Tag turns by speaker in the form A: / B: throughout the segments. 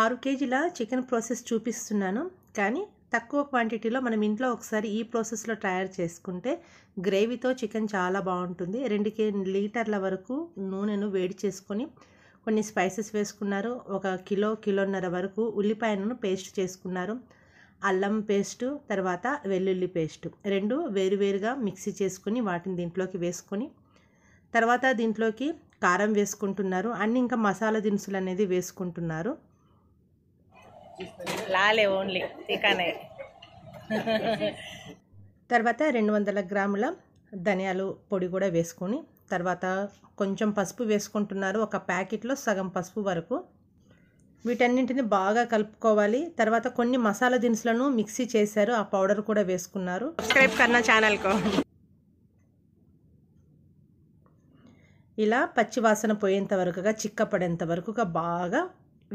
A: ఆరు కేజీల chicken process చూపిస్తున్నాను కానీ తక్కువ క్వాంటిటీలో మనం ఇంట్లో ఒకసారి ఈ ప్రాసెస్లో తయారు చేసుకుంటే గ్రేవీతో చికెన్ చాలా బాగుంటుంది రెండు కే లీటర్ల వరకు నూనెను వేడి చేసుకొని కొన్ని స్పైసెస్ వేసుకున్నారు ఒక కిలో కిలోన్నర వరకు ఉల్లిపాయలను పేస్ట్ చేసుకున్నారు అల్లం పేస్టు తర్వాత వెల్లుల్లి పేస్టు రెండు వేరువేరుగా మిక్సీ చేసుకుని వాటిని దీంట్లోకి వేసుకొని తర్వాత దీంట్లోకి కారం వేసుకుంటున్నారు అన్ని ఇంకా మసాలా దినుసులు అనేది వేసుకుంటున్నారు
B: లాలే ఓన్లీ తీకానే
A: తర్వాత రెండు వందల గ్రాముల ధనియాలు పొడి కూడా వేసుకొని తర్వాత కొంచెం పసుపు వేసుకుంటున్నారు ఒక ప్యాకెట్లో సగం పసుపు వరకు వీటన్నింటిని బాగా కలుపుకోవాలి తర్వాత కొన్ని మసాలా దినుసులను మిక్సీ చేశారు ఆ పౌడర్ కూడా వేసుకున్నారు
C: సబ్స్క్రైబ్ కన్నా ఛానల్కు
A: ఇలా పచ్చివాసన పోయేంత వరకుగా చిక్కపడేంత వరకుగా బాగా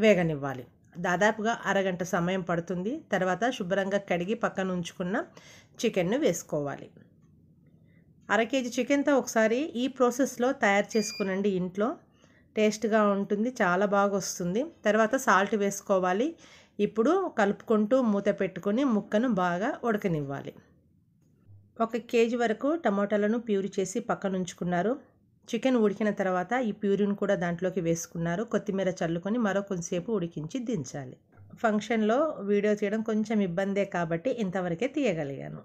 A: వేగనివ్వాలి దాదాపుగా అరగంట సమయం పడుతుంది తర్వాత శుభ్రంగా కడిగి పక్కన ఉంచుకున్న చికెన్ను వేసుకోవాలి అర కేజీ చికెన్తో ఒకసారి ఈ ప్రాసెస్లో తయారు చేసుకునండి ఇంట్లో టేస్ట్గా ఉంటుంది చాలా బాగా వస్తుంది తర్వాత సాల్ట్ వేసుకోవాలి ఇప్పుడు కలుపుకుంటూ మూత పెట్టుకొని ముక్కను బాగా ఉడకనివ్వాలి ఒక కేజీ వరకు టమాటాలను ప్యూరి చేసి పక్కన ఉంచుకున్నారు చికెన్ ఉడికిన తర్వాత ఈ ప్యూరిని కూడా దాంట్లోకి వేసుకున్నారు కొత్తిమీర చల్లుకొని మరో కొంచెంసేపు ఉడికించి దించాలి ఫంక్షన్లో వీడియో తీయడం కొంచెం ఇబ్బందే కాబట్టి ఇంతవరకే తీయగలిగాను